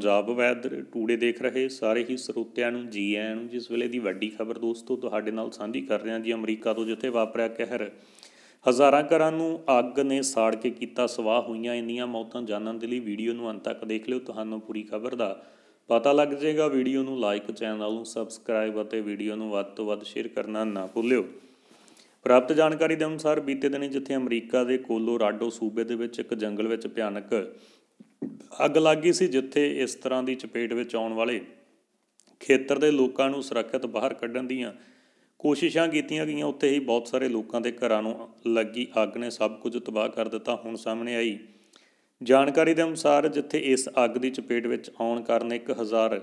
ਪੰਜਾਬ ਵੈਦ ਟੂਡੇ ਦੇਖ ਰਹੇ ਸਾਰੇ ਹੀ ਸਰੋਤਿਆਂ ਨੂੰ ਜੀ ਆਇਆਂ ਨੂੰ ਜਿਸ ਵੇਲੇ ਦੀ ਵੱਡੀ ਖਬਰ ਦੋਸਤੋ ਤੁਹਾਡੇ ਨਾਲ ਸਾਂਝੀ ਕਰ ਰਹੇ ਹਾਂ ਜੀ ਅਮਰੀਕਾ ਤੋਂ ਜਿੱਥੇ ਵਾਪਰਿਆ ਕਹਿਰ ਹਜ਼ਾਰਾਂ ਘਰਾਂ ਨੂੰ ਅੱਗ ਨੇ ਸਾੜ ਕੇ ਕੀਤਾ ਸਵਾਹ ਹੋਈਆਂ ਇੰਨੀਆਂ ਮੌਤਾਂ ਜਾਣਨ ਦੇ ਲਈ ਵੀਡੀਓ ਨੂੰ ਅੰਤ ਤੱਕ ਦੇਖ ਲਿਓ ਤੁਹਾਨੂੰ ਪੂਰੀ ਖਬਰ ਦਾ ਪਤਾ ਲੱਗ ਜਾਏਗਾ ਵੀਡੀਓ ਨੂੰ ਲਾਈਕ ਚੈਨਲ ਨੂੰ ਸਬਸਕ੍ਰਾਈਬ ਅਤੇ ਵੀਡੀਓ ਨੂੰ ਵੱਧ ਤੋਂ ਵੱਧ ਸ਼ੇਅਰ ਕਰਨਾ ਨਾ ਭੁੱਲਿਓ ਪ੍ਰਾਪਤ ਜਾਣਕਾਰੀ ਦੇ ਅਨੁਸਾਰ ਬੀਤੇ ਦਿਨੀ ਜਿੱਥੇ ਅਮਰੀਕਾ ਦੇ ਕੋਲੋਰਾਡੋ ਸੂਬੇ ਦੇ ਵਿੱਚ ਇੱਕ ਜੰਗਲ ਵਿੱਚ ਭਿਆਨਕ ਅੱਗ ਲੱਗ ਗਈ ਸੀ ਜਿੱਥੇ ਇਸ ਤਰ੍ਹਾਂ ਦੀ ਚਪੇਟ ਵਿੱਚ ਆਉਣ ਵਾਲੇ ਖੇਤਰ ਦੇ ਲੋਕਾਂ ਨੂੰ ਸੁਰੱਖਿਅਤ ਬਾਹਰ ਕੱਢਣ ਦੀਆਂ ਕੋਸ਼ਿਸ਼ਾਂ ਕੀਤੀਆਂ ਗਈਆਂ ਉੱਥੇ ਹੀ ਬਹੁਤ ਸਾਰੇ ਲੋਕਾਂ ਦੇ ਘਰਾਂ ਨੂੰ ਲੱਗੀ ਅੱਗ ਨੇ ਸਭ ਕੁਝ ਤਬਾਹ ਕਰ ਦਿੱਤਾ ਹੁਣ ਸਾਹਮਣੇ ਆਈ ਜਾਣਕਾਰੀ ਦੇ ਅਨੁਸਾਰ ਜਿੱਥੇ ਇਸ ਅੱਗ ਦੀ ਚਪੇਟ ਵਿੱਚ ਆਉਣ ਕਾਰਨ 1000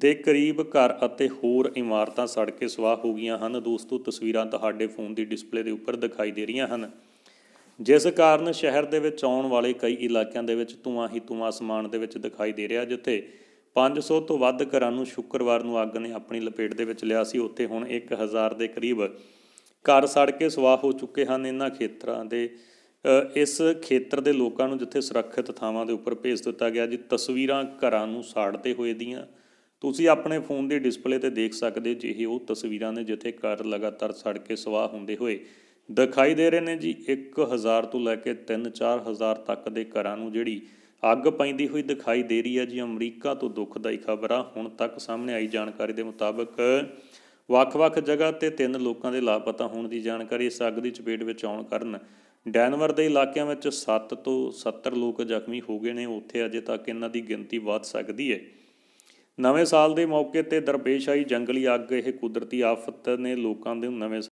ਦੇ ਕਰੀਬ ਘਰ ਅਤੇ ਹੋਰ ਇਮਾਰਤਾਂ ਸੜ ਕੇ ਸਵਾਹ ਹੋ ਗਈਆਂ ਹਨ ਦੋਸਤੋ ਤਸਵੀਰਾਂ ਤੁਹਾਡੇ ਫੋਨ ਦੀ ਡਿਸਪਲੇ ਦੇ ਉੱਪਰ ਦਿਖਾਈ ਦੇ ਰਹੀਆਂ ਹਨ ਜਿਸ ਕਾਰਨ ਸ਼ਹਿਰ ਦੇ ਵਿੱਚ ਆਉਣ ਵਾਲੇ ਕਈ ਇਲਾਕਿਆਂ ਦੇ ਵਿੱਚ ਧੂਆਂ ਹੀ ਧੂਆਂ ਅਸਮਾਨ ਦੇ ਵਿੱਚ ਦਿਖਾਈ ਦੇ ਰਿਹਾ ਜਿੱਥੇ 500 ਤੋਂ ਵੱਧ ਘਰਾਂ ਨੂੰ ਸ਼ੁੱਕਰਵਾਰ ਨੂੰ ਅੱਗ ਨੇ ਆਪਣੀ ਲਪੇਟ ਦੇ ਵਿੱਚ ਲਿਆ ਸੀ ਉੱਥੇ ਹੁਣ 1000 ਦੇ ਕਰੀਬ ਘਰ ਸੜ ਕੇ ਸੁਆਹ ਹੋ ਚੁੱਕੇ ਹਨ ਇਹਨਾਂ ਖੇਤਰਾਂ ਦੇ ਇਸ ਖੇਤਰ ਦੇ ਲੋਕਾਂ ਨੂੰ ਜਿੱਥੇ ਸੁਰੱਖਿਅਤ ਥਾਵਾਂ ਦੇ ਉੱਪਰ ਭੇਜ ਦਿੱਤਾ ਗਿਆ ਜੀ ਤਸਵੀਰਾਂ ਘਰਾਂ ਨੂੰ ਸਾੜਦੇ ਹੋਏ ਦੀਆਂ ਤੁਸੀਂ ਆਪਣੇ ਫੋਨ ਦੀ ਡਿਸਪਲੇ ਤੇ ਦੇਖ ਸਕਦੇ ਹੋ ਜਿਹੇ ਉਹ ਤਸਵੀਰਾਂ ਨੇ ਜਿੱਥੇ ਘਰ ਲਗਾਤਾਰ ਸੜ ਕੇ ਸੁਆਹ ਹੁੰਦੇ ਹੋਏ ਦਿਖਾਈ ਦੇ ਰਹੇ ਨੇ ਜੀ 1000 ਤੋਂ ਲੈ ਕੇ 3-4000 ਤੱਕ ਦੇ ਘਰਾਂ ਨੂੰ ਜਿਹੜੀ ਅੱਗ ਪੈਂਦੀ ਹੋਈ ਦਿਖਾਈ ਦੇ ਰਹੀ ਹੈ ਜੀ ਅਮਰੀਕਾ ਤੋਂ ਦੁਖਦਾਈ ਖਬਰ ਆ ਹੁਣ ਤੱਕ ਸਾਹਮਣੇ ਆਈ ਜਾਣਕਾਰੀ ਦੇ ਮੁਤਾਬਕ ਵੱਖ-ਵੱਖ ਜਗ੍ਹਾ ਤੇ ਤਿੰਨ ਲੋਕਾਂ ਦੇ ਲਾਪਤਾ ਹੋਣ ਦੀ ਜਾਣਕਾਰੀ ਇਸ ਅੱਗ ਦੀ ਚਪੇਟ ਵਿੱਚ ਆਉਣ ਕਾਰਨ ਡੈਨਵਰ ਦੇ ਇਲਾਕਿਆਂ ਵਿੱਚ 7 ਤੋਂ 70 ਲੋਕ ਜ਼ਖਮੀ ਹੋ ਗਏ ਨੇ ਉੱਥੇ ਅਜੇ ਤੱਕ ਇਹਨਾਂ ਦੀ ਗਿਣਤੀ ਵੱਧ ਸਕਦੀ ਹੈ ਨਵੇਂ ਸਾਲ ਦੇ ਮੌਕੇ ਤੇ ਦਰਪੇਸ਼ ਆਈ ਜੰਗਲੀ ਅੱਗ ਇਹ ਕੁਦਰਤੀ ਆਫਤ ਨੇ ਲੋਕਾਂ ਦੇ ਨਵੇਂ